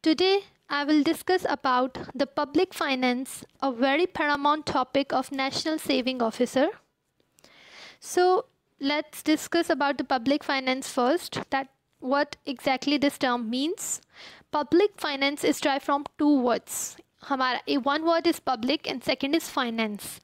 Today, I will discuss about the public finance, a very paramount topic of National Saving Officer. So, let's discuss about the public finance first, that what exactly this term means. Public finance is derived from two words. One word is public and second is finance.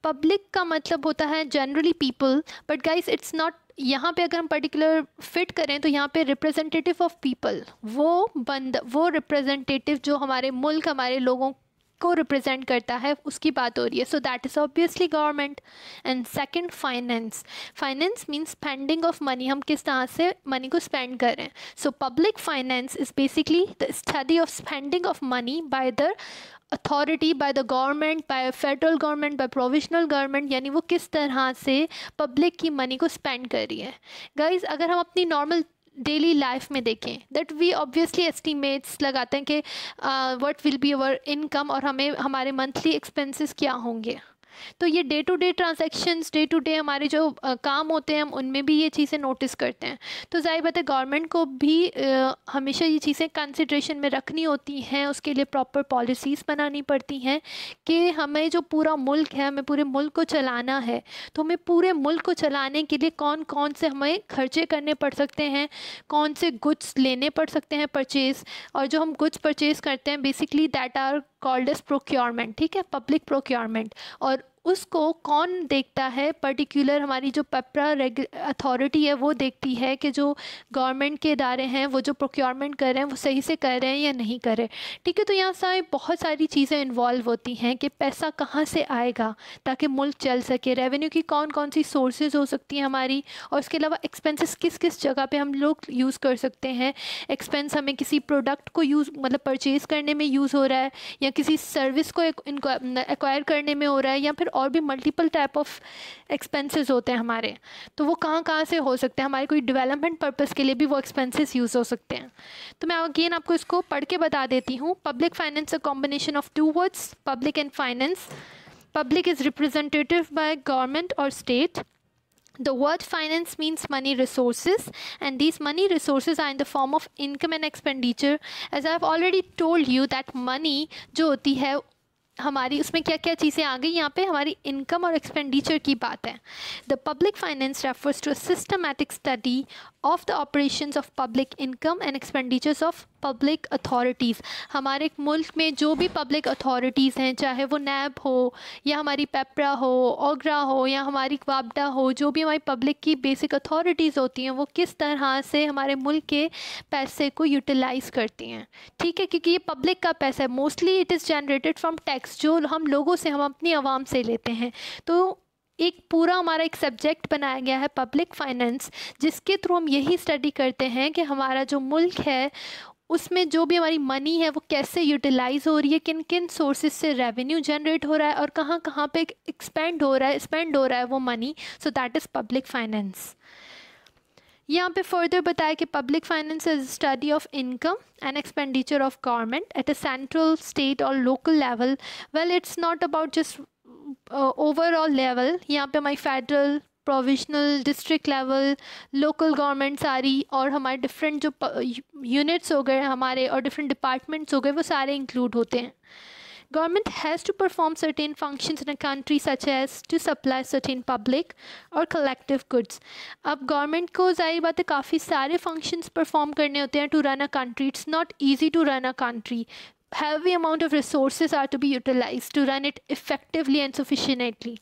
Public public का मतलब होता है people, but guys, it's not यहाँ पे अगर हम particular fit करें तो यहाँ पे रिप्रेजेंटेटिव ऑफ पीपल वो बंद वो रिप्रेजेंटेटिव जो हमारे मुल्क हमारे लोगों को रिप्रेजेंट करता है उसकी बात हो रही है so that is obviously government and second finance finance means spending of money हम किस तरह से मनी को स्पेंड कर रहे हैं so public finance is basically the study of spending of money by the authority by the government by federal government by provisional government यानी वो किस तरह से पब्लिक की मनी को स्पेंड कर रही है गाइज अगर हम अपनी नॉर्मल डेली लाइफ में देखें दैट वी ऑब्वियसली एस्टिमेट्स लगाते हैं कि what will be our income और हमें हमारे मंथली एक्सपेंसेस क्या होंगे तो ये day to day transactions day to day हमारे जो आ, काम होते हैं हम उनमें भी ये चीज़ें नोटिस करते हैं तो जाहिर बात है गवर्नमेंट को भी आ, हमेशा ये चीज़ें कंसिड्रेशन में रखनी होती हैं उसके लिए प्रॉपर पॉलिसीज़ बनानी पड़ती हैं कि हमें जो पूरा मुल्क है हमें पूरे मुल्क को चलाना है तो हमें पूरे मुल्क को चलाने के लिए कौन कौन से हमें खर्चे करने पड़ सकते हैं कौन से गुड्स लेने पड़ सकते हैं परचेज़ और जो हम गुड्स परचेज़ करते हैं basically that are called as procurement ठीक है पब्लिक प्रोक्योरमेंट और उसको कौन देखता है पर्टिकुलर हमारी जो पेपरा अथॉरिटी है वो देखती है कि जो गवर्नमेंट के इदारे हैं वो जो प्रोक्योरमेंट कर रहे हैं वो सही से कर रहे हैं या नहीं कर रहे ठीक है तो यहाँ सारे बहुत सारी चीज़ें इन्वॉल्व होती हैं कि पैसा कहाँ से आएगा ताकि मुल्क चल सके रेवेन्यू की कौन कौन सी सोर्सेज हो सकती हैं हमारी और उसके अलावा एक्सपेंसेस किस किस जगह पर हम लोग यूज़ कर सकते हैं एक्सपेंस हमें किसी प्रोडक्ट को यूज़ मतलब परचेज़ करने में यूज़ हो रहा है या किसी सर्विस को एक्वायर करने में हो रहा है या फिर और भी मल्टीपल टाइप ऑफ एक्सपेंसेस होते हैं हमारे तो वो कहाँ कहाँ से हो सकते हैं हमारे कोई डेवलपमेंट पर्पज़ के लिए भी वो एक्सपेंसेस यूज़ हो सकते हैं तो मैं अगेन आपको इसको पढ़ के बता देती हूँ public finance a combination of two words public and finance public is representative by government और state The word finance means money resources, and these money resources are in the form of income and expenditure. As I have already told you, that money जो होती है हमारी उसमें क्या क्या चीज़ें आ गई यहाँ पे हमारी इनकम और एक्सपेंडिचर की बात है the public finance refers to systematic study of the operations of public income and expenditures of public authorities हमारे मुल्क में जो भी पब्लिक अथॉरिटीज़ हैं चाहे वो नैब हो या हमारी पेपरा हो ओग्रा हो या हमारी वापडा हो जो भी हमारी पब्लिक की बेसिक अथॉरिटीज़ होती हैं वो किस तरह से हमारे मुल्क के पैसे को यूटिलाइज़ करती हैं ठीक है क्योंकि ये पब्लिक का पैसा है mostly it is generated from tax जो हम लोगों से हम अपनी आवाम से लेते हैं तो एक पूरा हमारा एक सब्जेक्ट बनाया गया है पब्लिक फाइनेंस जिसके थ्रू हम यही स्टडी करते हैं कि हमारा जो मुल्क है उसमें जो भी हमारी मनी है वो कैसे यूटिलाइज़ हो रही है किन किन सोर्सेज से रेवेन्यू जनरेट हो रहा है और कहाँ कहाँ पे एक्सपेंड हो रहा है स्पेंड हो रहा है वो money so that is public finance यहाँ पे फर्दर बताया कि public finance is study of income and expenditure of government at a central state और local level well it's not about just overall level यहाँ पे हमारी federal provisional district level local government सारी और हमारे डिफरेंट जो यूनिट्स हो गए हमारे और डिफरेंट डिपार्टमेंट्स हो गए वो सारे इंक्लूड होते हैं government has to perform certain function in a country such as to supply certain public और कलेक्टिव गुड्स अब गवर्नमेंट को जाहिर बात है काफ़ी सारे फंक्शन परफॉर्म करने होते हैं to run a country it's not easy to run a country heavy amount of resources are to be utilize to run it effectively and sufficiently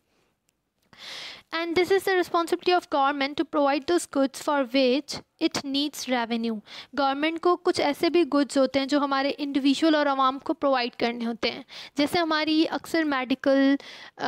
and this is the responsibility of government to provide those goods for which it needs revenue government को कुछ ऐसे भी goods होते हैं जो हमारे individual और आवाम को प्रोवाइड करने होते हैं जैसे हमारी अक्सर मेडिकल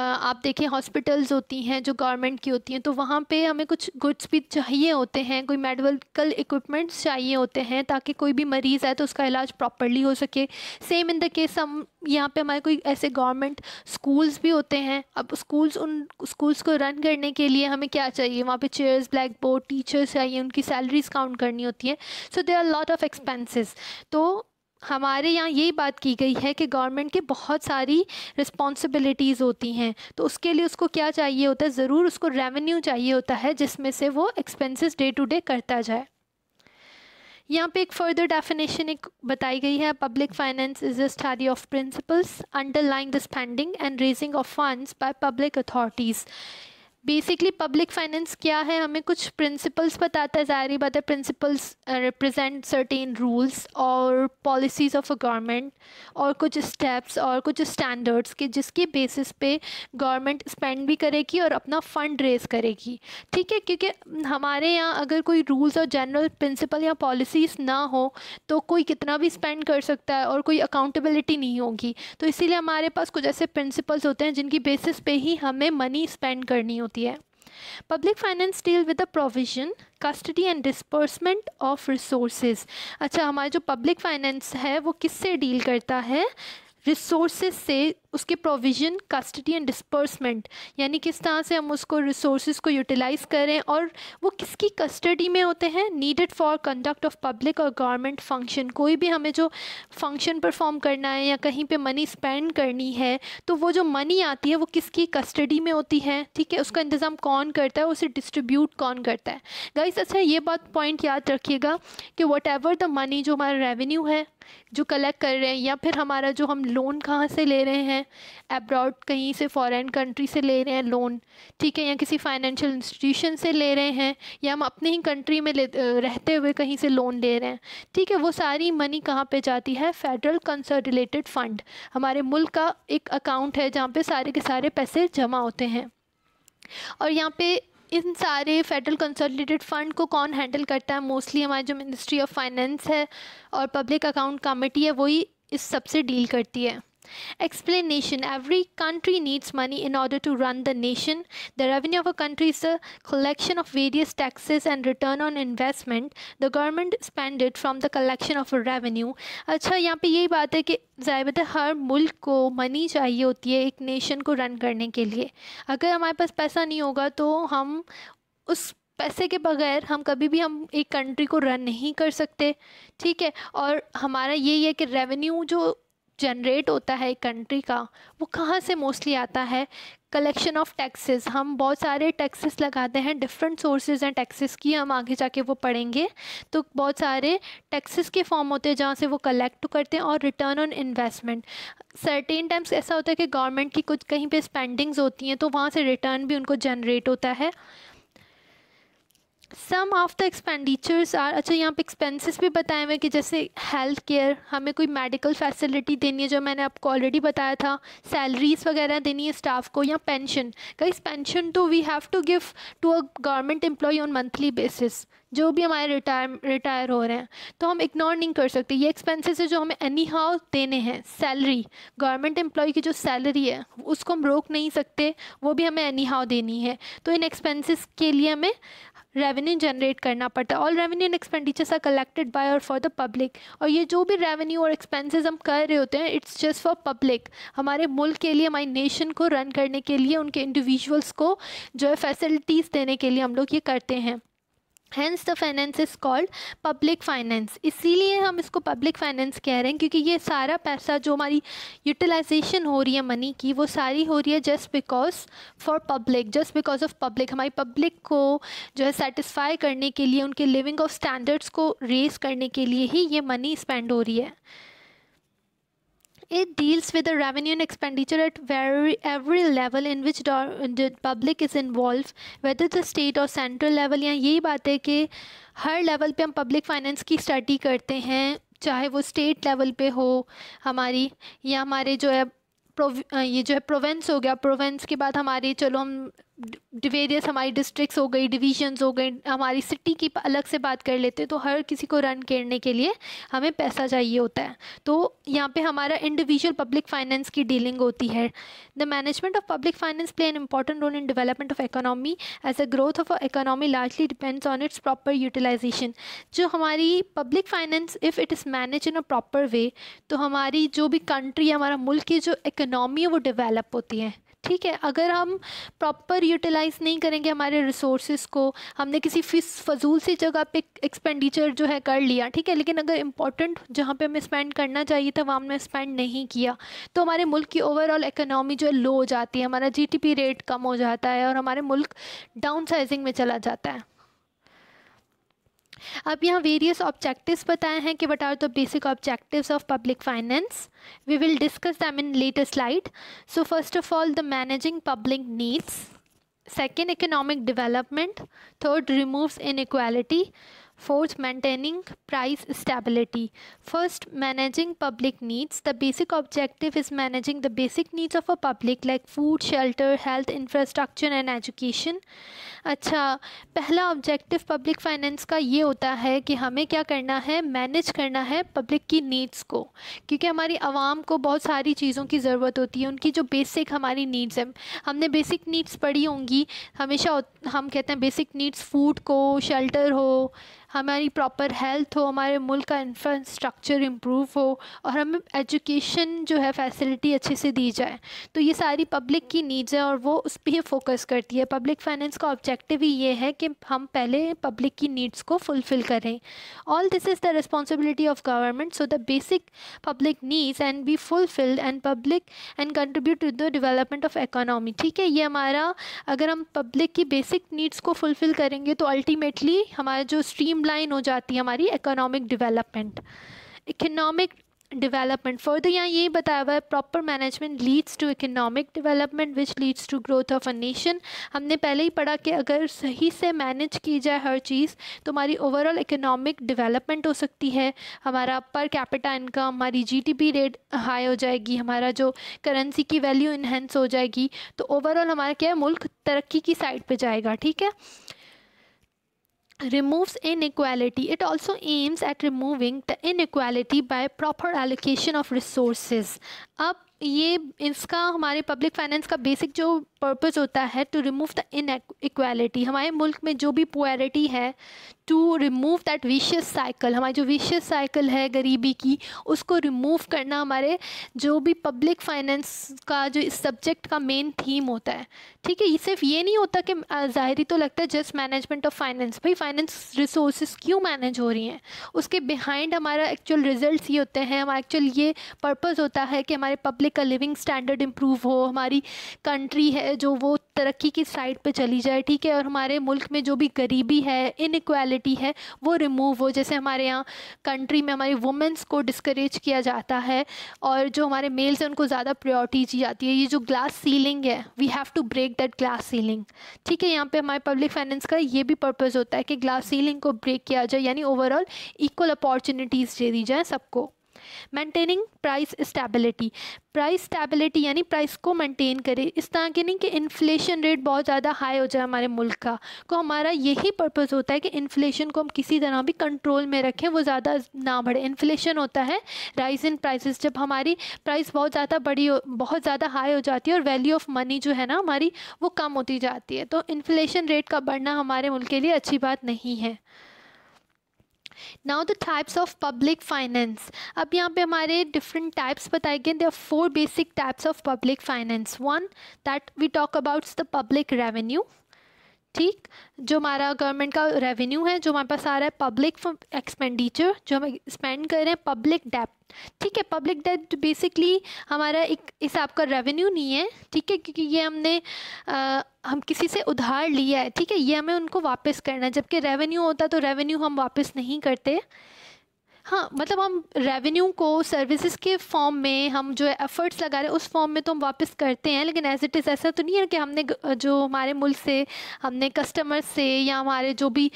आप देखें हॉस्पिटल्स होती हैं जो गवर्नमेंट की होती हैं तो वहाँ पे हमें कुछ गुड्स भी चाहिए होते हैं कोई मेडिकल इक्विपमेंट्स चाहिए होते हैं ताकि कोई भी मरीज़ आए तो उसका इलाज प्रॉपरली हो सके सेम इन द केस हम यहाँ पर हमारे कोई ऐसे गवर्नमेंट स्कूल्स भी होते हैं अब स्कूल्स उन स्कूल्स को रन करने के लिए हमें क्या चाहिए वहाँ पे चेयर्स ब्लैक बोर्ड टीचर्स चाहिए उनकी सैलरीज काउंट करनी होती है so they are lot of expenses तो हमारे यहाँ यही बात की गई है कि गवर्नमेंट की बहुत सारी रिस्पॉन्सिबिलिटीज़ होती हैं तो उसके लिए उसको क्या चाहिए होता है ज़रूर उसको रेवेन्यू चाहिए होता है जिसमें से वो एक्सपेंसेस डे टू डे करता जाए यहाँ पे एक फर्दर डेफिनेशन एक बताई गई है public finance is the study of principles underlying the spending and raising of funds by public authorities basically public finance क्या है हमें कुछ प्रिंसिपल्स बताता है जाहिर बात है प्रिंसिपल्स रिप्रेजेंट सर्टेन रूल्स और पॉलिसीज़ ऑफ अ गवर्नमेंट और कुछ स्टेप्स और कुछ स्टैंडर्ड्स के जिसके बेसिस पे गवर्नमेंट स्पेंड भी करेगी और अपना फ़ंड रेज करेगी ठीक है क्योंकि हमारे यहाँ अगर कोई रूल्स और जनरल प्रिंसिपल या पॉलिसीज़ ना हो तो कोई कितना भी स्पेंड कर सकता है और कोई अकाउंटेबिलिटी नहीं होगी तो इसीलिए हमारे पास कुछ ऐसे प्रिंसिपल्स होते हैं जिनकी बेसिस पे ही हमें मनी स्पेंड करनी होती है public finance deal with the provision custody and disbursement of resources अच्छा हमारा जो पब्लिक फाइनेंस है वो किससे डील करता है रिसोर्सेज से उसके प्रोविज़न कस्टडी एंड डिस्पर्समेंट यानी किस तरह से हम उसको रिसोर्स को यूटिलाइज़ करें और वो किसकी कस्टडी में होते हैं needed for conduct of public और गवर्नमेंट फंक्शन कोई भी हमें जो फंक्शन परफॉर्म करना है या कहीं पे मनी स्पेंड करनी है तो वो जो मनी आती है वो किसकी कस्टडी में होती है ठीक है उसका इंतज़ाम कौन करता है उसे डिस्ट्रीब्यूट कौन करता है गाइस अच्छा ये बात पॉइंट याद रखिएगा कि वट एवर द मनी जो हमारा रेवेन्यू है जो कलेक्ट कर रहे हैं या फिर हमारा जो हम लोन कहाँ से ले रहे हैं हैं एब्रॉड कहीं से फॉरेन कंट्री से ले रहे हैं लोन ठीक है या किसी फाइनेंशियल इंस्टीट्यूशन से ले रहे हैं या हम अपने ही कंट्री में रहते हुए कहीं से लोन ले रहे हैं ठीक है वो सारी मनी कहाँ पे जाती है फेडरल कंसर्टिलेटेड फ़ंड हमारे मुल्क का एक अकाउंट है जहाँ पे सारे के सारे पैसे जमा होते हैं और यहाँ पे इन सारे फेडरल कंसोलिडेटेड फ़ंड को कौन हैंडल करता है मोस्टली हमारी जो मिनिस्ट्री ऑफ फाइनेंस है और पब्लिक अकाउंट कमेटी है वही इस सबसे डील करती है Explanation Every country needs money in order to run the nation. The revenue of a country is the collection of various taxes and return on investment. The government spend it from the collection of a revenue. अच्छा यहाँ पे यही बात है कि ज़ायबत हर मुल्क को money चाहिए होती है एक नेशन को रन करने के लिए अगर हमारे पास पैसा नहीं होगा तो हम उस पैसे के बगैर हम कभी भी हम एक कंट्री को रन नहीं कर सकते ठीक है और हमारा यही है कि रेवेन्यू जो जनरेट होता है एक कंट्री का वो कहाँ से मोस्टली आता है कलेक्शन ऑफ टैक्सेस हम बहुत सारे टैक्सेस लगाते हैं डिफरेंट सोर्सेज हैं टैक्सेस की हम आगे जाके वो पढ़ेंगे तो बहुत सारे टैक्सेस के फॉर्म होते हैं जहाँ से वो कलेक्ट करते हैं और return on investment certain times ऐसा होता है कि गवर्नमेंट की कुछ कहीं पे स्पेंडिंग्स होती हैं तो वहाँ से रिटर्न भी उनको जनरेट होता है some of the expenditures are अच्छा यहाँ पे एक्सपेंसेस भी बताए हुए कि जैसे हेल्थ केयर हमें कोई मेडिकल फैसिलिटी देनी है जो मैंने आपको ऑलरेडी बताया था सैलरीज वगैरह देनी है स्टाफ को या पेंशन कई पेंशन तो we have to give to a government employ on monthly basis जो भी हमारे रिटायर रिटायर हो रहे हैं तो हम इग्नोर नहीं कर सकते ये एक्सपेंसेस है जो हमें एनी हाउ देने हैं सैलरी गवर्नमेंट एम्प्लॉय की जो सैलरी है उसको हम रोक नहीं सकते वो भी हमें एनी हाउ देनी है तो इन एक्सपेंसेस के लिए हमें रेवेन्यू जनरेट करना पड़ता है all revenue and expenditures are collected by और फॉर द पब्लिक और ये जो भी रेवेन्यू और एक्सपेंसेस हम कर रहे होते हैं इट्स जस्ट फॉर पब्लिक हमारे मुल्क के लिए हमारी नेशन को रन करने के लिए उनके इंडिविजुअल्स को जो है फैसिलिटीज़ देने के लिए हम लोग ये करते हैं hence the finance is called public finance इसीलिए हम इसको पब्लिक फाइनेंस कह रहे हैं क्योंकि ये सारा पैसा जो हमारी यूटिलाइजेशन हो रही है मनी की वो सारी हो रही है just because for public just because of public हमारी पब्लिक को जो है सेटिस्फाई करने के लिए उनके लिविंग ऑफ स्टैंडर्ड्स को रेज करने के लिए ही ये मनी स्पेंड हो रही है It deals with the revenue and expenditure at very, every level in which the public is involved, whether the state or central level या यही बात है कि हर level पे हम public finance की study करते हैं चाहे वो state level पे हो हमारी या हमारे जो है ये जो है प्रोवेंस हो गया प्रोवेंस के बाद हमारे चलो हम वेरियस हमारी डिस्ट्रिक्स हो गई डिवीजन्स हो गई हमारी सिटी की अलग से बात कर लेते हैं तो हर किसी को रन करने के लिए हमें पैसा चाहिए होता है तो यहाँ पे हमारा इंडिविजुअल पब्लिक फाइनेंस की डीलिंग होती है the management of public finance play an important role in development of economy as a growth of economy largely depends on its proper utilization जो हमारी public finance if it is manage in a proper way तो हमारी जो भी country हमारा मुल्क की जो इकोनॉमी है वो डिवेलप होती है ठीक है अगर हम प्रॉपर यूटिलाइज़ नहीं करेंगे हमारे रिसोर्सेज को हमने किसी फिस फजूल सी जगह पे एक्सपेंडिचर जो है कर लिया ठीक है लेकिन अगर इंपॉर्टेंट जहाँ पे हमें स्पेंड करना चाहिए था वहाँ हमने स्पेंड नहीं किया तो हमारे मुल्क की ओवरऑल इकोनॉमी जो है लो हो जाती है हमारा जी रेट कम हो जाता है और हमारे मुल्क डाउन में चला जाता है अब यहाँ वेरियस ऑब्जेक्टिव्स बताए हैं कि what are the basic objectives of public finance we will discuss them in latest slide so first of all the managing public needs second economic development third removes inequality fourth maintaining price stability first managing public needs the basic objective is managing the basic needs of a public like food shelter health infrastructure and education अच्छा पहला objective public finance का ये होता है कि हमें क्या करना है मैनेज करना है पब्लिक की नीड्स को क्योंकि हमारी आवाम को बहुत सारी चीज़ों की ज़रूरत होती है उनकी जो बेसिक हमारी नीड्स हैं हमने बेसिक नीड्स पढ़ी होंगी हमेशा हम कहते हैं बेसिक नीड्स फूड को शेल्टर हो हमारी प्रॉपर हेल्थ हो हमारे मुल्क का इंफ्रास्ट्रक्चर इम्प्रूव हो और हमें एजुकेशन जो है फैसिलिटी अच्छे से दी जाए तो ये सारी पब्लिक की नीड्स हैं और वो उस पर ही फोकस करती है पब्लिक फाइनेंस का ऑब्जेक्ट ऑब्जेक्टिव ही ये है कि हम पहले पब्लिक की नीड्स को फुलफ़िल करें all this is the responsibility of government so the basic public needs and be fulfilled and public and contribute to the development of economy ठीक है ये हमारा अगर हम पब्लिक की बेसिक नीड्स को फुलफ़िल करेंगे तो अल्टीमेटली हमारा जो स्ट्रीम लाइन हो जाती है हमारी economic development economic development further यहाँ यही बताया हुआ है proper management leads to economic development which leads to growth of a nation हमने पहले ही पढ़ा कि अगर सही से मैनेज की जाए हर चीज़ तो हमारी ओवरऑल इकोनॉमिक डिवेलपमेंट हो सकती है हमारा पर कैपिटा इनकम हमारी G D P rate high हो जाएगी हमारा जो करेंसी की वैल्यू इन्हेंस हो जाएगी तो ओवरऑल हमारा क्या है मुल्क तरक्की की साइड पर जाएगा ठीक है removes inequality it also aims at removing the inequality by proper allocation of resources अब ये इसका हमारे पब्लिक फाइनेंस का बेसिक जो पर्पज़ होता है to remove the inequality हमारे मुल्क में जो भी पोरिटी है to remove that vicious cycle हमारी जो विशियस साइकिल है गरीबी की उसको रिमूव करना हमारे जो भी पब्लिक फाइनेंस का जो इस सब्जेक्ट का मेन थीम होता है ठीक है ये सिर्फ ये नहीं होता कि ज़ाहरी तो लगता है जस्ट मैनेजमेंट ऑफ फाइनेंस भाई फाइनेंस रिसोर्स क्यों मैनेज हो रही हैं उसके बिहाइंड हमारा एक्चुअल रिजल्ट ये होते हैं हमारा एक्चुअल ये पर्पज़ होता है कि हमारे पब्लिक का लिविंग स्टैंडर्ड इम्प्रूव हो हमारी कंट्री है जो वो तरक्की की साइड पे चली जाए ठीक है और हमारे मुल्क में जो भी गरीबी है इनक्वालिटी है वो रिमूव हो जैसे हमारे यहाँ कंट्री में हमारी वुमेंस को डिस्करेज किया जाता है और जो हमारे मेल्स हैं उनको ज़्यादा प्रायोरिटी दी जाती है ये जो ग्लास सीलिंग है we have to break that glass ceiling ठीक है यहाँ पर हमारे पब्लिक फाइनेंस का ये भी पर्पज़ होता है कि ग्लास सीलिंग को ब्रेक किया जाए यानी ओवरऑल इक्वल अपॉर्चुनिटीज़ दे दी जाए सबको maintaining price stability price stability यानी प्राइस को मेंटेन करे इस तरह के नहीं कि इन्फ्लेशन रेट बहुत ज़्यादा हाई हो जाए हमारे मुल्क का तो हमारा यही पर्पज़ होता है कि इन्फ्लेशन को हम किसी तरह भी कंट्रोल में रखें वो ज़्यादा ना बढ़े इन्फ्लेशन होता है राइज इन प्राइसेस जब हमारी प्राइस बहुत ज़्यादा बड़ी बहुत ज़्यादा हाई हो जाती है और वैल्यू ऑफ मनी जो है ना हमारी वो कम होती जाती है तो इन्फ्लेशन रेट का बढ़ना हमारे मुल्क के लिए अच्छी बात नहीं है now the types of public finance अब यहाँ पे हमारे डिफरेंट टाइप्स बताए गए there four basic types of public finance one that we talk about the public revenue ठीक जो हमारा गवर्नमेंट का रेवेन्यू है जो हमारे पास आ रहा है पब्लिक एक्सपेंडिचर जो हम स्पेंड कर रहे हैं पब्लिक डेप ठीक है पब्लिक डेप बेसिकली हमारा एक हिसाब का रेवेन्यू नहीं है ठीक है क्योंकि ये हमने आ, हम किसी से उधार लिया है ठीक है ये हमें उनको वापस करना है जबकि रेवेन्यू होता तो रेवेन्यू हम वापस नहीं करते हाँ मतलब हम रेवेन्यू को सर्विसेज के फॉर्म में हम जो है एफर्ट्स लगा रहे हैं उस फॉर्म में तो हम वापस करते हैं लेकिन एज इट इज़ ऐसा तो नहीं है कि हमने जो हमारे मुल्क से हमने कस्टमर से या हमारे जो भी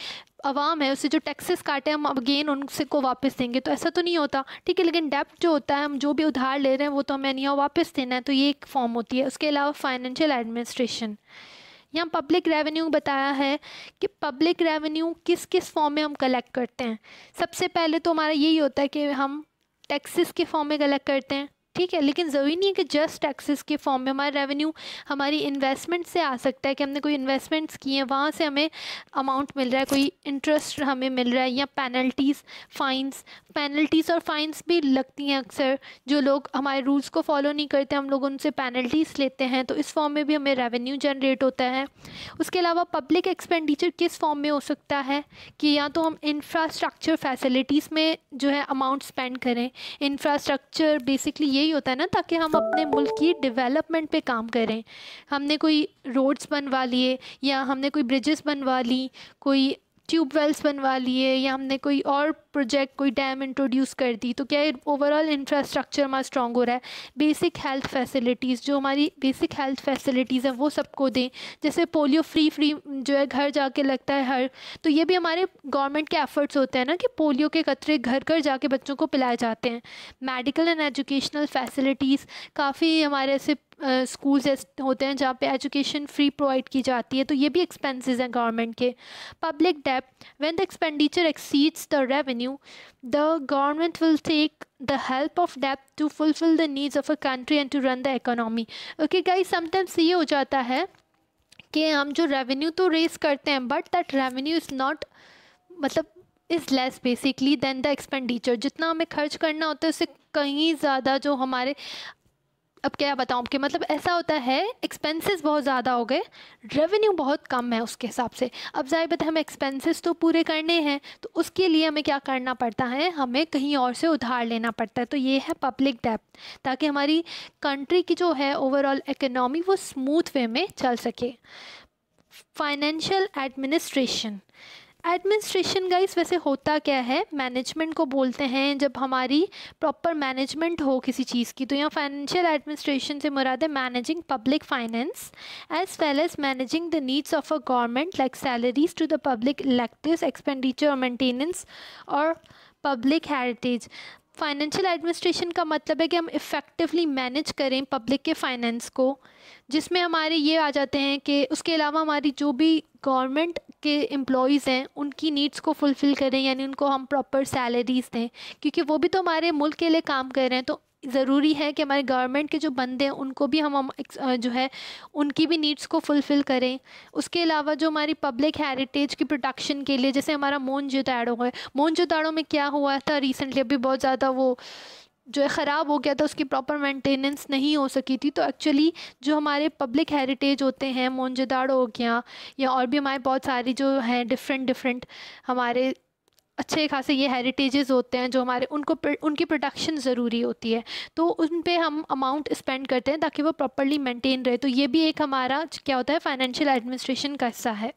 आवाम है उससे जो टैक्सेस काटे हम अगेन उनसे को वापस देंगे तो ऐसा तो नहीं होता ठीक है लेकिन डेप्ट जो होता है हम जो भी उधार ले रहे हैं वो तो हमें नहीं वापस देना है तो ये एक फॉर्म होती है उसके अलावा फाइनेंशियल एडमिनिस्ट्रेशन यहाँ पब्लिक रेवेन्यू बताया है कि पब्लिक रेवेन्यू किस किस फॉर्म में हम कलेक्ट करते हैं सबसे पहले तो हमारा यही होता है कि हम टैक्सेस के फॉर्म में कलेक्ट करते हैं ठीक है लेकिन ज़रूरी नहीं है कि जस्ट टैक्सेस के फॉर्म में हमारा रेवेन्यू हमारी इन्वेस्टमेंट से आ सकता है कि हमने कोई इन्वेस्टमेंट्स की हैं वहाँ से हमें अमाउंट मिल रहा है कोई इंटरेस्ट हमें मिल रहा है या पेनल्टीज़ फ़ाइन्स पेनल्टीज़ और फ़ाइंस भी लगती हैं अक्सर जो लोग हमारे रूल्स को फॉलो नहीं करते हम लोग उनसे पेनल्टीज़ लेते हैं तो इस फॉर्म में भी हमें रेवेन्यू जनरेट होता है उसके अलावा पब्लिक एक्सपेंडिचर किस फॉर्म में हो सकता है कि या तो हम इंफ्रास्ट्रक्चर फैसिलिटीज़ में जो है अमाउंट स्पेंड करें इंफ्रास्ट्रक्चर बेसिकली ये यही होता है ना ताकि हम अपने मुल्क की डेवलपमेंट पे काम करें हमने कोई रोड्स बनवा लिए या हमने कोई ब्रिजेस बनवा ली कोई ट्यूबवेल्स बनवा लिए या हमने कोई और प्रोजेक्ट कोई डैम इंट्रोड्यूस कर दी तो क्या ओवरऑल इंफ्रास्ट्रक्चर हमारा स्ट्रांग हो रहा है बेसिक हेल्थ फैसिलिटीज़ जो हमारी बेसिक हेल्थ फैसिलिटीज़ हैं वो सबको दें जैसे पोलियो फ्री फ्री जो है घर जाके लगता है हर तो ये भी हमारे गवर्नमेंट के एफर्ट्स होते हैं ना कि पोलियो के कतरे घर घर जाके बच्चों को पिलाए जाते हैं मेडिकल एंड एजुकेशनल फैसिलिटीज़ काफ़ी हमारे ऐसे स्कूल्स uh, होते हैं जहाँ पे एजुकेशन फ्री प्रोवाइड की जाती है तो ये भी एक्सपेंसेस हैं गवर्नमेंट के public debt when the expenditure exceeds the revenue revenue, the government will take the help of debt to fulfill the needs of a country and to run the economy. Okay guys, sometimes ये हो जाता है कि हम जो revenue तो raise करते हैं but that revenue is not मतलब is less basically than the expenditure जितना हमें खर्च करना होता है उससे कहीं ज़्यादा जो हमारे अब क्या बताऊँ कि मतलब ऐसा होता है एक्सपेंसेस बहुत ज़्यादा हो गए रेवेन्यू बहुत कम है उसके हिसाब से अब जाहिर बात हमें एक्सपेंसेस तो पूरे करने हैं तो उसके लिए हमें क्या करना पड़ता है हमें कहीं और से उधार लेना पड़ता है तो ये है पब्लिक डेप ताकि हमारी कंट्री की जो है ओवरऑल इकोनॉमी वो स्मूथ वे में चल सके फाइनेंशियल एडमिनिस्ट्रेशन एडमिनिस्ट्रेशन गाइस वैसे होता क्या है मैनेजमेंट को बोलते हैं जब हमारी प्रॉपर मैनेजमेंट हो किसी चीज़ की तो यहाँ फाइनेंशियल एडमिनिस्ट्रेशन से मुराद है managing public finance as well as managing the needs of a government like salaries to the public elective expenditure और मेंटेनेंस और पब्लिक हेरिटेज फाइनेंशियल एडमिनिस्ट्रेशन का मतलब है कि हम इफ़ेक्टिवली मैनेज करें पब्लिक के फाइनेंस को जिसमें हमारे ये आ जाते हैं कि उसके अलावा हमारी जो भी गवर्नमेंट के एम्प्लॉयज़ हैं उनकी नीड्स को फुलफ़िल करें यानी उनको हम प्रॉपर सैलरीज़ दें क्योंकि वो भी तो हमारे मुल्क के लिए काम कर रहे हैं तो ज़रूरी है कि हमारे गवर्नमेंट के जो बंदे हैं उनको भी हम जो है उनकी भी नीड्स को फुलफ़िल करें उसके अलावा जो हमारी पब्लिक हेरिटेज की प्रोटेक्शन के लिए जैसे हमारा मोन जोताड़ो है मोन जोताड़ो में क्या हुआ था रिसेंटली अभी बहुत ज़्यादा वो जो है ख़राब हो गया था उसकी प्रॉपर मेंटेनेंस नहीं हो सकी थी तो एक्चुअली जो हमारे पब्लिक हेरिटेज होते हैं मोनजदाड़ हो गया या और भी हमारे बहुत सारी जो हैं डिफरेंट डिफरेंट हमारे अच्छे खासे ये हेरिटेजेस होते हैं जो हमारे उनको उनकी प्रोडक्शन ज़रूरी होती है तो उन पर हम अमाउंट स्पेंड करते हैं ताकि वो प्रॉपरली मेंटेन रहे तो ये भी एक हमारा क्या होता है फाइनेंशियल एडमिनिस्ट्रेशन का हिस्सा है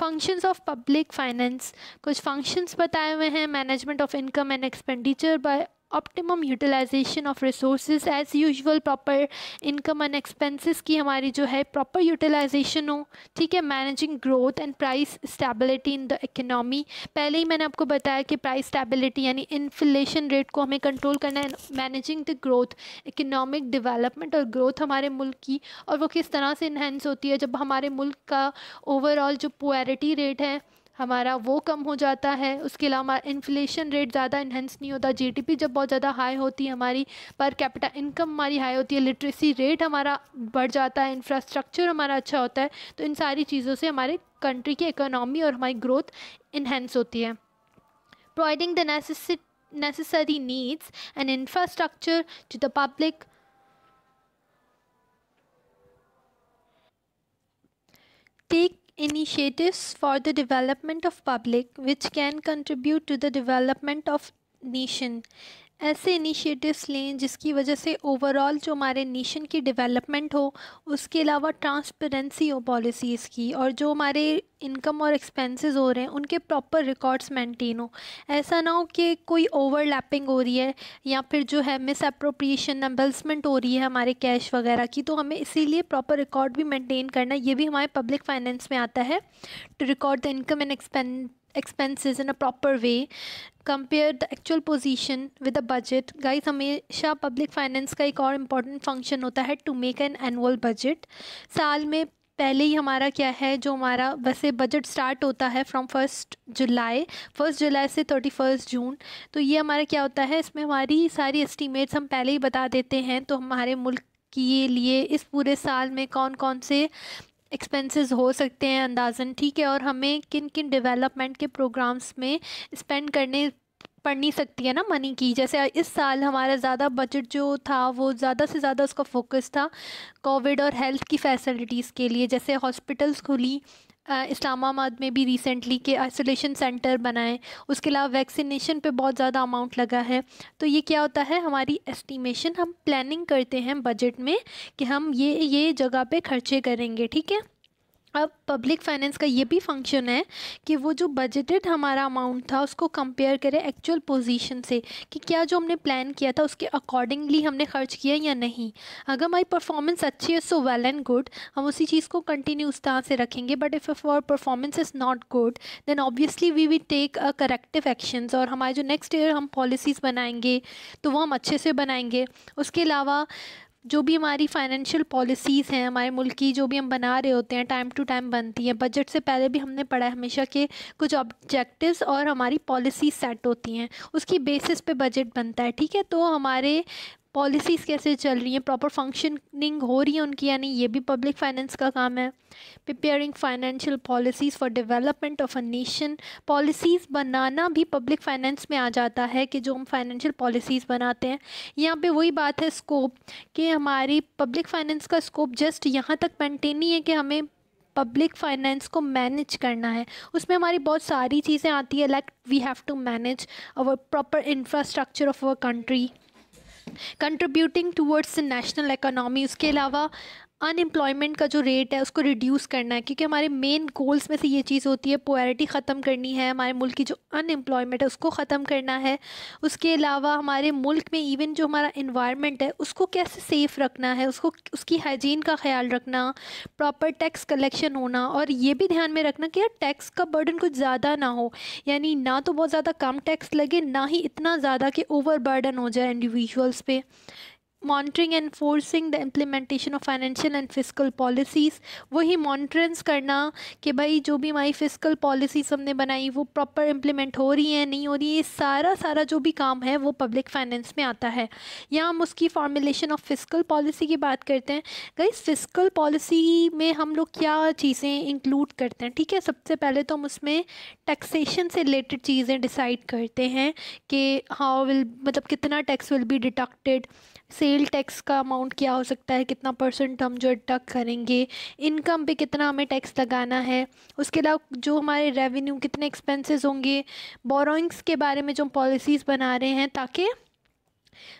फंक्शंस ऑफ पब्लिक फाइनेंस कुछ फंक्शंस बताए हुए हैं management of income and expenditure by optimum utilization of resources as usual proper income and expenses की हमारी जो है प्रॉपर यूटिलाइजेशन हो ठीक है managing growth and price stability in the economy पहले ही मैंने आपको बताया कि प्राइस स्टेबिलिटी यानी इन्फ्लेशन रेट को हमें कंट्रोल करना है managing the growth economic development और ग्रोथ हमारे मुल्क की और वो किस तरह से इन्हेंस होती है जब हमारे मुल्क का ओवरऑल जो पुअरिटी रेट है हमारा वो कम हो जाता है उसके अलावा हमारा इन्फ्लेशन रेट ज़्यादा इन्हेंस नहीं होता जीडीपी जब बहुत ज़्यादा हाई होती है हमारी पर कैपिटल इनकम हमारी हाई होती है लिटरेसी रेट हमारा बढ़ जाता है इंफ्रास्ट्रक्चर हमारा अच्छा होता है तो इन सारी चीज़ों से हमारे कंट्री की इकोनॉमी और हमारी ग्रोथ इन्हेंस होती है providing the necessary needs and infrastructure to the public take initiatives for the development of public which can contribute to the development of nation ऐसे इनिशिएटिव्स लें जिसकी वजह से ओवरऑल जो हमारे नेशन की डेवलपमेंट हो उसके अलावा ट्रांसपेरेंसी हो पॉलिसीज़ की और जो हमारे इनकम और एक्सपेंसेस हो रहे हैं उनके प्रॉपर रिकॉर्ड्स मेंटेन हो ऐसा ना हो कि कोई ओवरलैपिंग हो रही है या फिर जो है मिस अप्रोप्रिएशन एम्बल्समेंट हो रही है हमारे कैश वगैरह की तो हमें इसीलिए प्रॉपर रिकॉर्ड भी मेंटेन करना ये भी हमारे पब्लिक फाइनेंस में आता है to record the income and expend expenses in a proper way compare the actual position with a budget guys हमेशा पब्लिक फाइनेंस का एक और इम्पॉर्टेंट फंक्शन होता है to make an annual budget साल में पहले ही हमारा क्या है जो हमारा वैसे बजट स्टार्ट होता है from first July first July से थर्टी फर्स्ट जून तो ये हमारा क्या होता है इसमें हमारी सारी एस्टिमेट्स हम पहले ही बता देते हैं तो हमारे मुल्क के लिए इस पूरे साल में कौन कौन से एक्सपेंसेस हो सकते हैं अंदाजन ठीक है और हमें किन किन डेवलपमेंट के प्रोग्राम्स में स्पेंड करने नहीं सकती है ना मनी की जैसे इस साल हमारा ज़्यादा बजट जो था वो ज़्यादा से ज़्यादा उसका फोकस था कोविड और हेल्थ की फैसिलिटीज़ के लिए जैसे हॉस्पिटल्स खुली इस्लामाबाद में भी रिसेंटली के आइसोलेशन सेंटर बनाएं उसके अलावा वैक्सीनेशन पे बहुत ज़्यादा अमाउंट लगा है तो ये क्या होता है हमारी एस्टिमेशन हम प्लानिंग करते हैं बजट में कि हम ये ये जगह पे खर्चे करेंगे ठीक है अब पब्लिक फाइनेंस का ये भी फंक्शन है कि वो जो बजटेड हमारा अमाउंट था उसको कंपेयर करें एक्चुअल पोजीशन से कि क्या जो हमने प्लान किया था उसके अकॉर्डिंगली हमने खर्च किया या नहीं अगर हमारी परफॉर्मेंस अच्छी है सो वेल एंड गुड हम उसी चीज़ को कंटिन्यू उस तरह से रखेंगे but if if our performance is not good then obviously we we take a corrective actions और हमारे जो नेक्स्ट ईयर हम पॉलिसीज़ बनाएंगे तो वो हम अच्छे से बनाएंगे उसके अलावा जो भी हमारी फाइनेंशियल पॉलिसीज़ हैं हमारे मुल्क की जो भी हम बना रहे होते हैं टाइम टू टाइम बनती हैं बजट से पहले भी हमने पढ़ा है हमेशा के कुछ ऑब्जेक्टिव्स और हमारी पॉलिसी सेट होती हैं उसकी बेसिस पे बजट बनता है ठीक है तो हमारे पॉलिसीज़ कैसे चल रही हैं प्रॉपर फंक्शनिंग हो रही है उनकी यानी ये भी पब्लिक फाइनेंस का काम है preparing financial policies for development of a nation policies बनाना भी पब्लिक फाइनेंस में आ जाता है कि जो हम फाइनेंशियल पॉलिसीज़ बनाते हैं यहाँ पे वही बात है स्कोप कि हमारी पब्लिक फाइनेंस का स्कोप जस्ट यहाँ तक मैंटेन ही है कि हमें पब्लिक फाइनेंस को मैनेज करना है उसमें हमारी बहुत सारी चीज़ें आती है like we have to manage our proper infrastructure of our country contributing towards the national economy उसके अलावा अनएम्प्लॉयमेंट का जो रेट है उसको रिड्यूस करना है क्योंकि हमारे मेन गोल्स में से ये चीज़ होती है पोअरिटी ख़त्म करनी है हमारे मुल्क की जो अनएम्प्लॉयमेंट है उसको ख़त्म करना है उसके अलावा हमारे मुल्क में इवन जो हमारा इन्वायरमेंट है उसको कैसे सेफ़ रखना है उसको उसकी हाइजीन का ख्याल रखना प्रॉपर टैक्स कलेक्शन होना और ये भी ध्यान में रखना कि यार टैक्स का बर्डन कुछ ज़्यादा ना हो यानी ना तो बहुत ज़्यादा कम टैक्स लगे ना ही इतना ज़्यादा कि ओवर बर्डन हो जाए इंडिविजुअल्स पे monitoring and forcing the implementation of financial and physical policies वही मॉनिटरेंस करना कि भाई जो भी हमारी फिजिकल पॉलिसीज़ हमने बनाई वो प्रॉपर इम्प्लीमेंट हो रही हैं नहीं हो रही है सारा सारा जो भी काम है वो पब्लिक फाइनेंस में आता है या हम उसकी फॉर्मुलेशन ऑफ फिजिकल पॉलिसी की बात करते हैं गई फिजिकल पॉलिसी में हम लोग क्या चीज़ें इंक्लूड करते हैं ठीक है सबसे पहले तो हम उसमें टैक्सेशन से रिलेटेड चीज़ें डिसाइड करते हैं कि हाउ विल मतलब कितना tax will be deducted sale tax का अमाउंट क्या हो सकता है कितना परसेंट हम जो डक करेंगे इनकम पे कितना हमें टैक्स लगाना है उसके अलावा जो हमारे रेवेन्यू कितने एक्सपेंसेस होंगे बोरोइंग्स के बारे में जो पॉलिसीज़ बना रहे हैं ताकि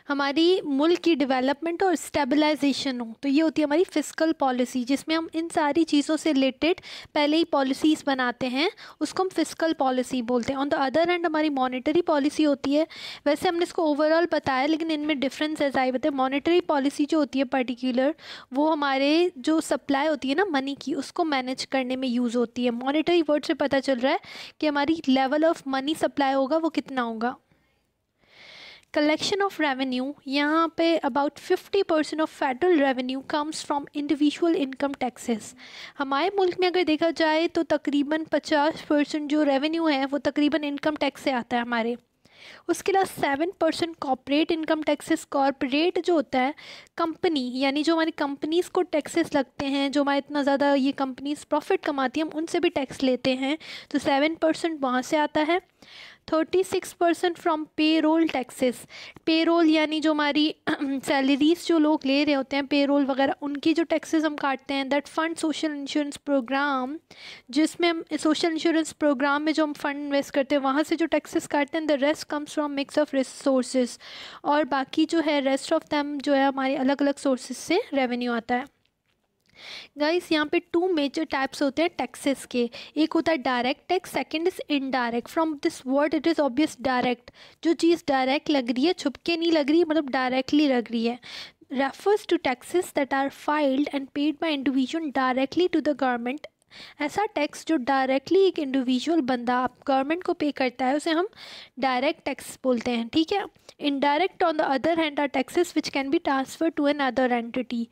हमारी मुल्क की डेवलपमेंट और स्टेबलाइजेशन हो तो ये होती है हमारी फिजिकल पॉलिसी जिसमें हम इन सारी चीज़ों से रिलेटेड पहले ही पॉलिसीज़ बनाते हैं उसको हम फिजिकल पॉलिसी बोलते हैं ऑन द अदर एंड हमारी मॉनेटरी पॉलिसी होती है वैसे हमने इसको ओवरऑल बताया लेकिन इनमें डिफरेंस है जाहिर बताए मॉनिटरी पॉलिसी जो होती है पर्टिकुलर वो हमारे जो सप्लाई होती है ना मनी की उसको मैनेज करने में यूज़ होती है मॉनिटरी वर्ड से पता चल रहा है कि हमारी लेवल ऑफ मनी सप्लाई होगा वो कितना होगा कलेक्शन ऑफ़ रेवेन्यू यहाँ पे about fifty percent of federal revenue comes from individual income taxes हमारे मुल्क में अगर देखा जाए तो तकरीबन पचास परसेंट जो रेवेन्यू है वो तकरीबन इनकम टैक्स से आता है हमारे उसके अलावा seven percent corporate income taxes corporate जो होता है कंपनी यानी जो हमारी कंपनीज़ को टैक्सेस लगते हैं जो हमारे इतना ज़्यादा ये कंपनीज़ प्रॉफिट कमाती हैं हम उनसे भी टैक्स लेते हैं तो सेवन परसेंट वहाँ से आता है thirty six percent from payroll taxes payroll यानी जो हमारी सैलरीज जो लोग ले रहे होते हैं पेरोल वगैरह उनकी जो टैक्सेस हम काटते हैं that fund social insurance program जिसमें हम सोशल इंश्योरेंस प्रोग्राम में जो हम फंड इन्वेस्ट करते हैं वहाँ से जो टैक्सेस काटते हैं the rest comes from mix of resources और बाकी जो है रेस्ट ऑफ दैम जो है हमारे अलग अलग सोर्सेज से रेवेन्यू आता है गाइस यहाँ पे टू मेजर टाइप्स होते हैं टैक्सेस के एक होता है direct tax second is indirect from this word it is obvious direct जो चीज़ डायरेक्ट लग रही है छुपके नहीं लग रही मतलब डायरेक्टली लग रही है refers to taxes that are filed and paid by individual directly to the government ऐसा टैक्स जो डायरेक्टली एक इंडिविजुअल बंदा गवर्नमेंट को पे करता है उसे हम डायरेक्ट टैक्स बोलते हैं ठीक है indirect on the other hand are taxes which can be transfer to another entity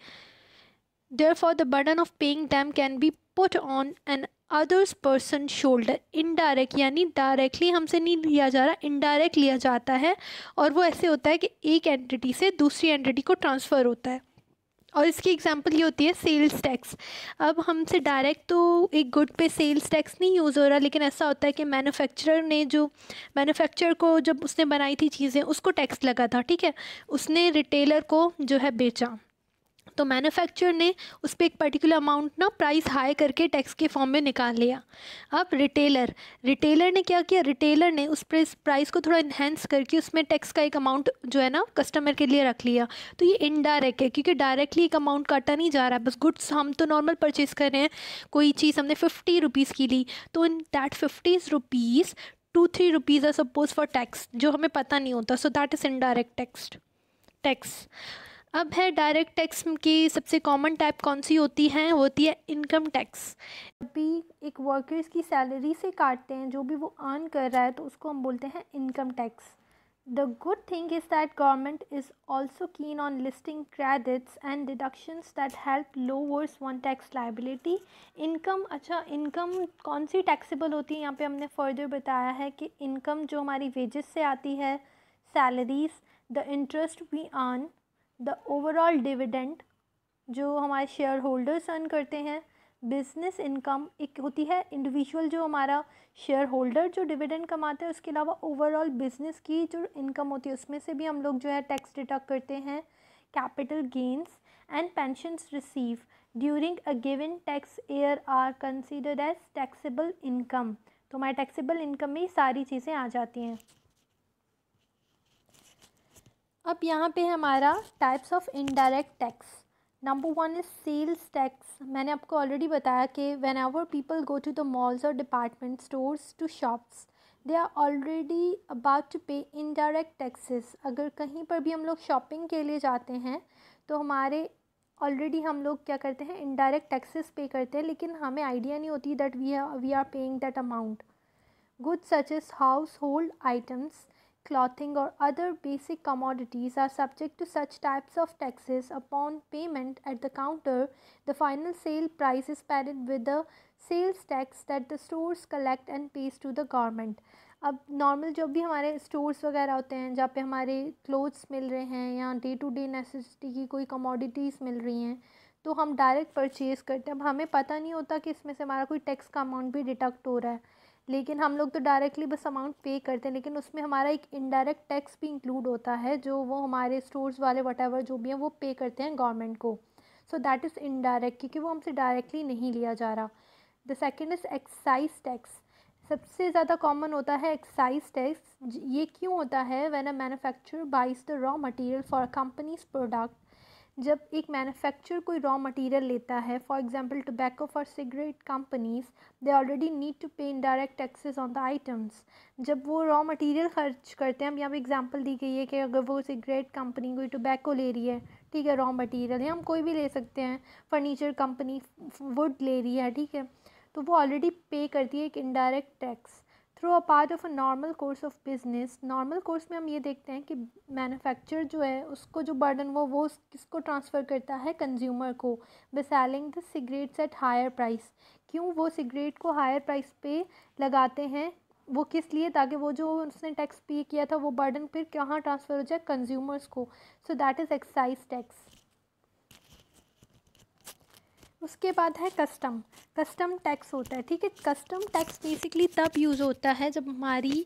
Therefore, the burden of paying them can be put on an others person shoulder indirect यानी directly हमसे नहीं लिया जा रहा indirect लिया जाता है और वो ऐसे होता है कि एक एंटिटी से दूसरी एंटिटी को ट्रांसफ़र होता है और इसकी एग्जांपल ये होती है सेल्स टैक्स अब हमसे डायरेक्ट तो एक गुड पे सेल्स टैक्स नहीं यूज़ हो रहा लेकिन ऐसा होता है कि मैन्युफैक्चरर ने जो मैन्युफैक्चर को जब उसने बनाई थी चीज़ें उसको टैक्स लगा था ठीक है उसने रिटेलर को जो है बेचा तो मैन्युफैक्चर ने उस पर एक पर्टिकुलर अमाउंट ना प्राइस हाई करके टैक्स के फॉर्म में निकाल लिया अब रिटेलर रिटेलर ने क्या किया रिटेलर ने उस प्राइस को थोड़ा इन्हेंस करके उसमें टैक्स का एक अमाउंट जो है ना कस्टमर के लिए रख लिया तो ये इनडायरेक्ट है क्योंकि डायरेक्टली एक अमाउंट काटा नहीं जा रहा है बस गुड्स हम तो नॉर्मल परचेज़ कर रहे हैं कोई चीज़ हमने फिफ्टी रुपीज़ की ली तो in that fifties rupees two three rupees are suppose for tax जो हमें पता नहीं होता so that is indirect tax tax अब है डायरेक्ट टैक्स की सबसे कॉमन टाइप कौन सी होती है वो होती है इनकम टैक्स अभी एक वर्कर्स की सैलरी से काटते हैं जो भी वो अर्न कर रहा है तो उसको हम बोलते हैं income tax the good thing is that government is also keen on listing credits and deductions that help lowers one tax liability income अच्छा इनकम कौन सी टैक्सीबल होती है यहाँ पे हमने फर्दर बताया है कि इनकम जो हमारी वेजेस से आती है salaries the interest we earn the overall dividend जो हमारे शेयर होल्डर्स अर्न करते हैं बिजनेस इनकम एक होती है इंडिविजुअल जो हमारा शेयर होल्डर जो डिविडेंड कमाते हैं उसके अलावा ओवरऑल बिजनेस की जो इनकम होती है उसमें से भी हम लोग जो है टैक्स डिटक्ट करते हैं capital gains and pension receive during a given tax year are considered as taxable income तो हमारे टैक्सेबल इनकम में ही सारी चीज़ें आ जाती हैं अब यहाँ पे हमारा types of indirect tax number one is sales tax मैंने आपको ऑलरेडी बताया कि when our people go to the malls और department stores to shops they are already about to pay indirect taxes अगर कहीं पर भी हम लोग शॉपिंग के लिए जाते हैं तो हमारे ऑलरेडी हम लोग क्या करते हैं इनडायरेक्ट टैक्सेस पे करते हैं लेकिन हमें आइडिया नहीं होती that we we are paying that amount good such is household items clothing or other basic commodities are subject to such types of taxes upon payment at the counter the final sale price is padded with the sales tax that the stores collect and pays to the government अब normal जो भी हमारे stores वगैरह होते हैं जहाँ पे हमारे क्लोथ्स मिल रहे हैं या डे टू डे नेसेसिटी की कोई कमोडिटीज़ मिल रही हैं तो हम डायरेक्ट परचेज़ करते हैं अब हमें पता नहीं होता कि इसमें से हमारा कोई टैक्स का अमाउंट भी डिटक्ट हो रहा है लेकिन हम लोग तो डायरेक्टली बस अमाउंट पे करते हैं लेकिन उसमें हमारा एक इनडायरेक्ट टैक्स भी इंक्लूड होता है जो वो हमारे स्टोर्स वाले वट जो भी हैं वो पे करते हैं गवर्नमेंट को सो दैट इज़ इनडायरेक्ट क्योंकि वो हमसे डायरेक्टली नहीं लिया जा रहा the second is excise tax सबसे ज़्यादा कॉमन होता है एक्साइज टैक्स ये क्यों होता है when a manufacture buys the raw material for companies product जब एक मैन्युफैक्चर कोई रॉ मटेरियल लेता है for example tobacco for cigarette companies they already need to pay indirect taxes on the items जब वो रॉ मटेरियल खर्च करते हैं अब यहाँ पर एग्जाम्पल दी गई है कि अगर वो सिगरेट कंपनी कोई टोबैको ले रही है ठीक है रॉ मटीरियल हम कोई भी ले सकते हैं फर्नीचर कंपनी वुड ले रही है ठीक है तो वो ऑलरेडी पे करती है एक indirect tax through a part of a normal course of business normal course में हम ये देखते हैं कि मैन्युफैक्चर जो है उसको जो बर्डन वो वो किसको ट्रांसफ़र करता है कंज्यूमर को by selling the cigarettes at higher price क्यों वो सिगरेट को हायर प्राइस पे लगाते हैं वो किस लिए ताकि वो जो उसने टैक्स पे किया था वो बर्डन फिर कहाँ ट्रांसफ़र हो जाए कंज्यूमर्स को so that is excise tax उसके बाद है कस्टम कस्टम टैक्स होता है ठीक है कस्टम टैक्स बेसिकली तब यूज़ होता है जब हमारी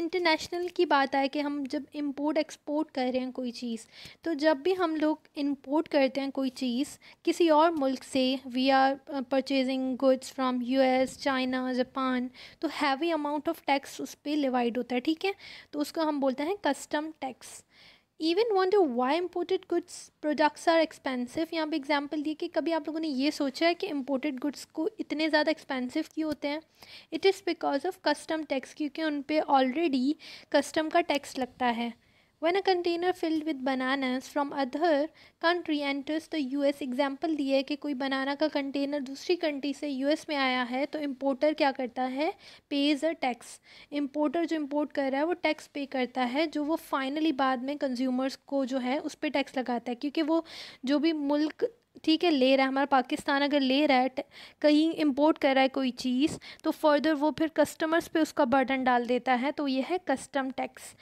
इंटरनेशनल की बात आए कि हम जब इंपोर्ट एक्सपोर्ट कर रहे हैं कोई चीज़ तो जब भी हम लोग इंपोर्ट करते हैं कोई चीज़ किसी और मुल्क से we are purchasing goods from US China Japan तो हैवी अमाउंट ऑफ टैक्स उस पर डिवाइड होता है ठीक है तो उसको हम बोलते हैं custom tax even want why imported goods products are expensive यहाँ पे एग्जाम्पल दिए कि कभी आप लोगों ने ये सोचा है कि इम्पोर्टेड गुड्स को इतने ज़्यादा एक्सपेंसिव क्यों होते हैं it is because of custom tax क्योंकि उन पर ऑलरेडी कस्टम का टैक्स लगता है one a container filled with banana from other country enters तो यू एस एग्जाम्पल दिए कि कोई बनाना का कंटेनर दूसरी कंट्री से यू एस में आया है तो इम्पोर्टर क्या करता है पेज अ टैक्स इम्पोर्टर जो इम्पोर्ट कर रहा है वो टैक्स पे करता है जो वो फाइनली बाद में कंज्यूमर्स को जो है उस पर टैक्स लगाता है क्योंकि वो जो भी मुल्क ठीक है ले रहा है हमारा पाकिस्तान अगर ले रहा है कहीं इंपोर्ट कर रहा है कोई चीज़ तो फर्दर वो फिर कस्टमर्स पे उसका बर्डन डाल देता है तो ये है कस्टम टैक्स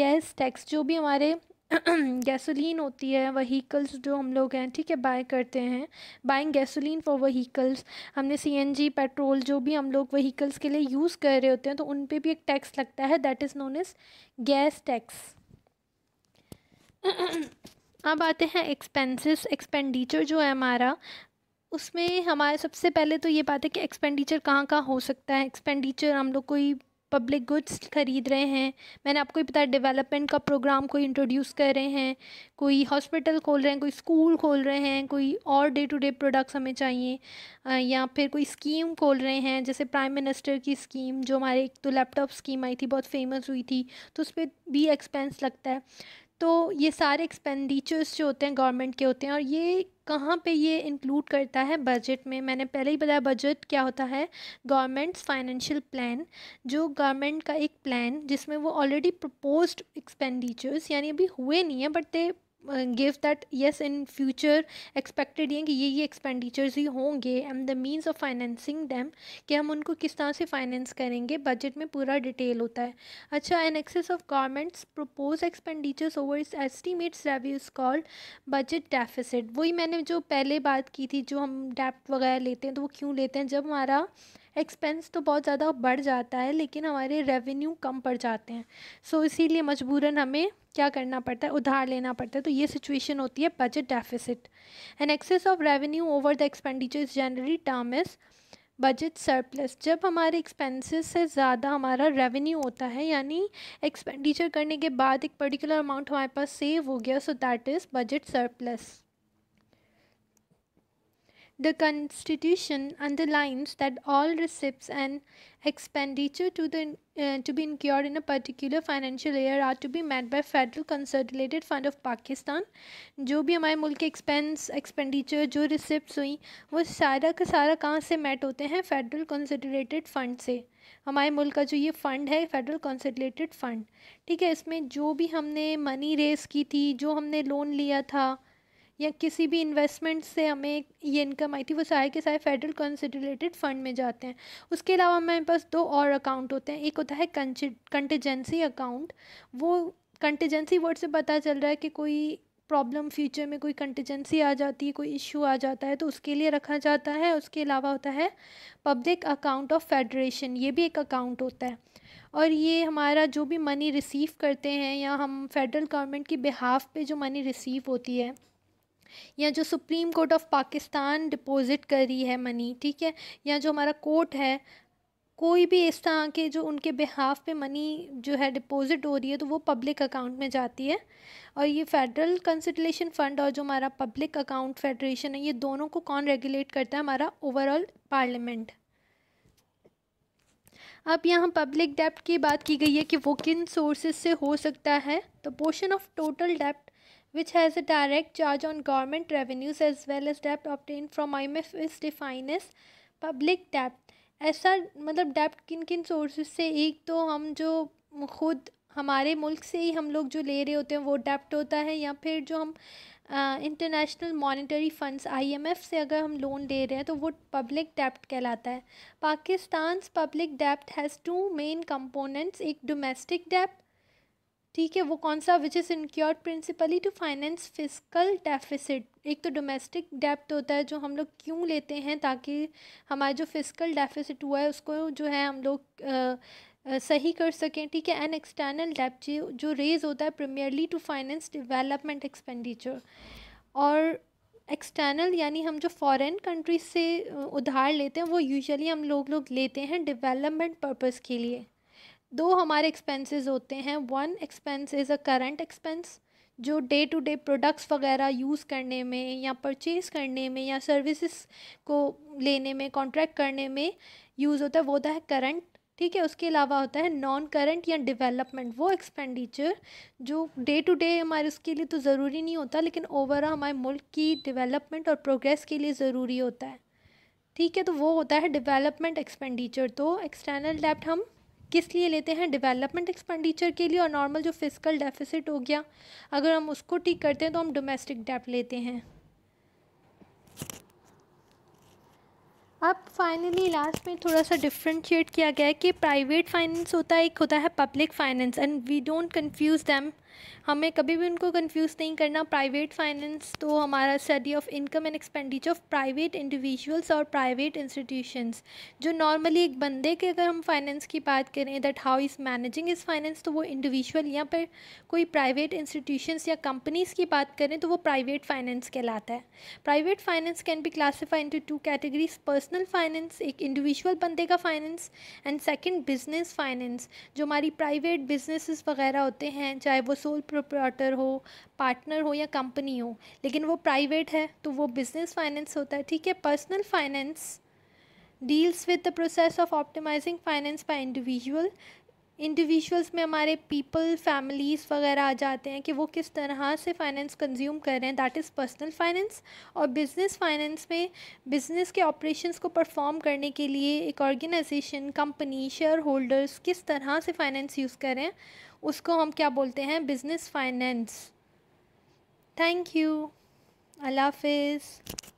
गैस टैक्स जो भी हमारे गैसोलीन होती है वहीकल्स जो हम लोग हैं ठीक है बाय करते हैं बाइंग गैसोलीन फॉर वहीकल्स हमने सीएनजी पेट्रोल जो भी हम लोग वहीकल्स के लिए यूज़ कर रहे होते हैं तो उन पर भी एक टैक्स लगता है that is known as gas tax अब आते हैं एक्सपेंसेस एक्सपेंडिचर जो है हमारा उसमें हमारे सबसे पहले तो ये बात है कि एक्सपेंडिचर कहाँ कहाँ हो सकता है एक्सपेंडिचर हम लोग कोई पब्लिक गुड्स खरीद रहे हैं मैंने आपको ही बताया डेवलपमेंट का प्रोग्राम कोई इंट्रोड्यूस कर रहे हैं कोई हॉस्पिटल खोल रहे हैं कोई स्कूल खोल रहे हैं कोई और डे टू डे प्रोडक्ट्स हमें चाहिए या फिर कोई स्कीम खोल रहे हैं जैसे प्राइम मिनिस्टर की स्कीम जो हमारे एक तो लैपटॉप स्कीम आई थी बहुत फेमस हुई थी तो उस पर भी एक्सपेंस लगता है तो ये सारे एक्सपेंडिचर्स जो होते हैं गवर्नमेंट के होते हैं और ये कहाँ पे ये इंक्लूड करता है बजट में मैंने पहले ही बताया बजट क्या होता है गवर्नमेंट्स फाइनेंशियल प्लान जो गवर्नमेंट का एक प्लान जिसमें वो ऑलरेडी प्रपोज्ड एक्सपेंडिचर्स यानी अभी हुए नहीं हैं but they give that yes in future expected ये कि ये ये एक्सपेंडिचर्स ही होंगे and the means of financing them कि हम उनको किस तरह से फाइनेंस करेंगे बजट में पूरा डिटेल होता है अच्छा an excess of government's propose expenditures over its estimates revenues called budget deficit वही मैंने जो पहले बात की थी जो हम डेप्ट वगैरह लेते हैं तो वो क्यों लेते हैं जब हमारा एक्सपेंस तो बहुत ज़्यादा बढ़ जाता है लेकिन हमारे रेवेन्यू कम पड़ जाते हैं सो so, इसीलिए मजबूरन हमें क्या करना पड़ता है उधार लेना पड़ता है तो ये सिचुएशन होती है budget deficit an excess of revenue over the expenditure is generally term is budget surplus जब हमारे एक्सपेंसेस से ज़्यादा हमारा रेवेन्यू होता है यानी एक्सपेंडिचर करने के बाद एक पर्टिकुलर अमाउंट हमारे पास सेव हो गया so that is budget surplus The Constitution underlines that all receipts and expenditure to, the, uh, to be incurred in a particular financial year are to be met by Federal Consolidated Fund of Pakistan. जो भी हमारे मुल्क के expense expenditure जो receipt हुई वो सारा का सारा कहाँ से मेट होते हैं फेडरल कंसोलिडेटेड फ़ंड से हमारे मुल्क का जो ये फ़ंड है फेडरल कंसोलिडेटेड फ़ंड ठीक है इसमें जो भी हमने मनी रेस की थी जो हमने लोन लिया था या किसी भी इन्वेस्टमेंट से हमें ये इनकम आई थी वो सारे के सारे फेडरल कंसिडरेटेड फंड में जाते हैं उसके अलावा हमारे पास दो और अकाउंट होते हैं एक होता है कंटेजेंसी अकाउंट वो कंटेजेंसी वर्ड से पता चल रहा है कि कोई प्रॉब्लम फ्यूचर में कोई कंटेजेंसी आ जाती है कोई इश्यू आ जाता है तो उसके लिए रखा जाता है उसके अलावा होता है पब्लिक अकाउंट ऑफ फेडरेशन ये भी एक अकाउंट होता है और ये हमारा जो भी मनी रिसीव करते हैं या हम फेडरल गवर्नमेंट की बिहाफ पे जो मनी रिसीव होती है या जो supreme court of Pakistan deposit कर रही है मनी ठीक है या जो हमारा कोर्ट है कोई भी इस तरह के जो उनके बिहाफ पे मनी जो है डिपॉजिट हो रही है तो वो पब्लिक अकाउंट में जाती है और ये फेडरल कंसिडलेशन फ़ंड और जो हमारा पब्लिक अकाउंट फेडरेशन है ये दोनों को कौन रेगुलेट करता है हमारा ओवरऑल पार्लियामेंट अब यहाँ पब्लिक डेप्ट की बात की गई है कि वो किन सोर्सेज से हो सकता है तो पोर्शन ऑफ टोटल डेप्ट which has a direct charge on government revenues as well as debt obtained from IMF is defined as public debt. ऐसा मतलब debt किन किन सोर्सेज से एक तो हम जो खुद हमारे मुल्क से ही हम लोग जो ले रहे होते हैं वो डेप्ट होता है या फिर जो हम इंटरनेशनल मॉनेटरी फंड्स आईएमएफ से अगर हम लोन दे रहे हैं तो वो पब्लिक डेप्ट कहलाता है पाकिस्तान पब्लिक डेप्ट हैज़ टू मेन कंपोनेंट्स एक डोमेस्टिक डेप्ट ठीक है वो कौन सा which is incurred principally to finance fiscal deficit एक तो डोमेस्टिक डेप्ट होता है जो हम लोग क्यों लेते हैं ताकि हमारे जो फिजिकल डेफिसिट हुआ है उसको जो है हम लोग सही कर सकें ठीक है एन एक्सटर्नल डेप्ट जो रेज होता है primarily to finance development expenditure और एक्सटर्नल यानी हम जो फॉरेन कंट्रीज से उधार लेते हैं वो यूजुअली हम लोग लोग लेते हैं डेवलपमेंट पर्पस के लिए दो हमारे एक्सपेंसेस होते हैं one expense is a current expense जो डे टू डे प्रोडक्ट्स वगैरह यूज़ करने में या परचेज़ करने में या सर्विसेज को लेने में कॉन्ट्रैक्ट करने में यूज़ होता है वो होता है करंट ठीक है उसके अलावा होता है नॉन करंट या डेवलपमेंट वो एक्सपेंडिचर जो डे टू डे हमारे उसके लिए तो ज़रूरी नहीं होता लेकिन ओवरऑल हमारे मुल्क की डेवलपमेंट और प्रोग्रेस के लिए ज़रूरी होता है ठीक है तो वो होता है डेवलपमेंट एक्सपेंडिचर तो एक्सटर्नल डेप्ट हम किस लिए लेते हैं डेवलपमेंट एक्सपेंडिचर के लिए और नॉर्मल जो फिजिकल डेफिसिट हो गया अगर हम उसको ठीक करते हैं तो हम डोमेस्टिक डेप लेते हैं अब फाइनली लास्ट में थोड़ा सा डिफ्रेंशिएट किया गया है कि प्राइवेट फाइनेंस होता है एक होता है public finance and we don't confuse them हमें कभी भी उनको कंफ्यूज नहीं करना प्राइवेट फाइनेंस तो हमारा study of income and expenditure of private individuals और प्राइवेट इंस्टीट्यूशंस जो नॉर्मली एक बंदे के अगर हम फाइनेंस की बात करें that how is managing is finance तो वो इंडिविजुअल या फिर कोई प्राइवेट इंस्टीट्यूशंस या कंपनीज़ की बात करें तो वो प्राइवेट फाइनेंस कहलाता है private finance can be classify into two categories personal finance एक इंडिविजुअल बंदे का finance and second business finance जो हमारी प्राइवेट बिजनेसिस वगैरह होते हैं चाहे वो सोल प्रोप्राटर हो पार्टनर हो या कंपनी हो लेकिन वो प्राइवेट है तो वो बिजनेस फाइनेंस होता है ठीक है personal finance deals with the process of optimising finance by individual individuals में हमारे पीपल फैमिलीज़ वगैरह आ जाते हैं कि वो किस तरह से फाइनेंस कंज्यूम कर रहे हैं दैट इज़ पर्सनल फाइनेंस और बिज़नेस फाइनेंस में बिज़नेस के ऑपरेशंस को परफॉर्म करने के लिए एक ऑर्गेनाइजेशन कंपनी शेयर होल्डर्स किस तरह से फाइनेंस यूज़ कर रहे हैं उसको हम क्या बोलते हैं बिज़नेस फाइनेंस थैंक यू अल्लाह हाफिज़